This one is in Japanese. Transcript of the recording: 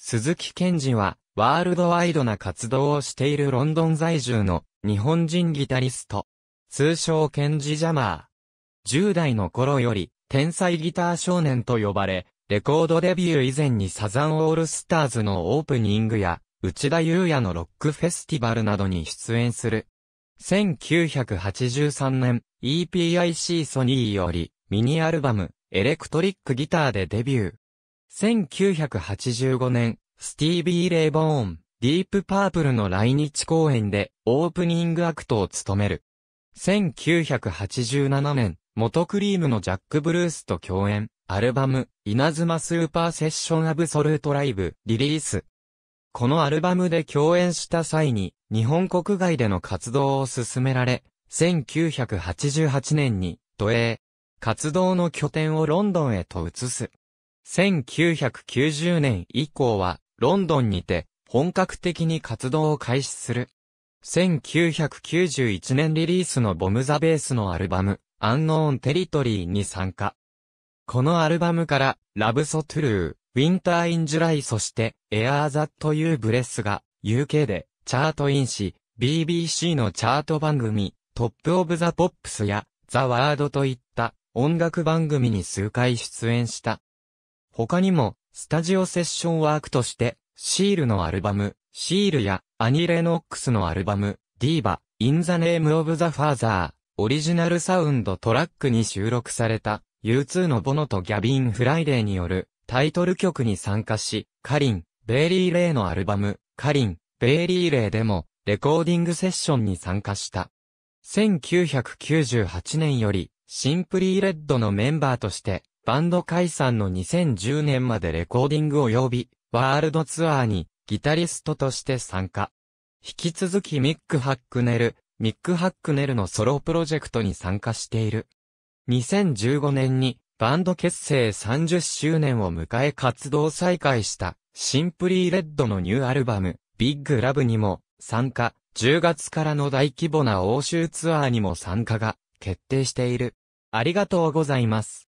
鈴木健二は、ワールドワイドな活動をしているロンドン在住の日本人ギタリスト。通称賢治。ジャマー。10代の頃より、天才ギター少年と呼ばれ、レコードデビュー以前にサザンオールスターズのオープニングや、内田祐也のロックフェスティバルなどに出演する。1983年、EPIC ソニーより、ミニアルバム、エレクトリックギターでデビュー。1985年、スティービー・レイ・ボーン、ディープ・パープルの来日公演でオープニングアクトを務める。1987年、元クリームのジャック・ブルースと共演、アルバム、稲妻スーパーセッション・アブソルート・ライブ、リリース。このアルバムで共演した際に、日本国外での活動を進められ、1988年に、都営、活動の拠点をロンドンへと移す。1990年以降は、ロンドンにて、本格的に活動を開始する。1991年リリースのボムザベースのアルバム、アンノーンテリトリーに参加。このアルバムから、ラブソトゥルー、ウィンター・イン・ジュライそして、エアー・ザ・というブレスが、UK で、チャートインし、BBC のチャート番組、トップ・オブ・ザ・ポップスや、ザ・ワードといった、音楽番組に数回出演した。他にも、スタジオセッションワークとして、シールのアルバム、シールや、アニ・レノックスのアルバム、ディーバ、イン・ザ・ネーム・オブ・ザ・ファーザー、オリジナルサウンドトラックに収録された、U2 のボノとギャビン・フライデーによる、タイトル曲に参加し、カリン、ベイリー・レイのアルバム、カリン、ベイリー・レイでも、レコーディングセッションに参加した。1998年より、シンプリー・レッドのメンバーとして、バンド解散の2010年までレコーディング及び、ワールドツアーに、ギタリストとして参加。引き続きミック・ハックネル、ミック・ハックネルのソロプロジェクトに参加している。2015年に、バンド結成30周年を迎え活動再開した、シンプリー・レッドのニューアルバム、ビッグ・ラブにも、参加、10月からの大規模な欧州ツアーにも参加が、決定している。ありがとうございます。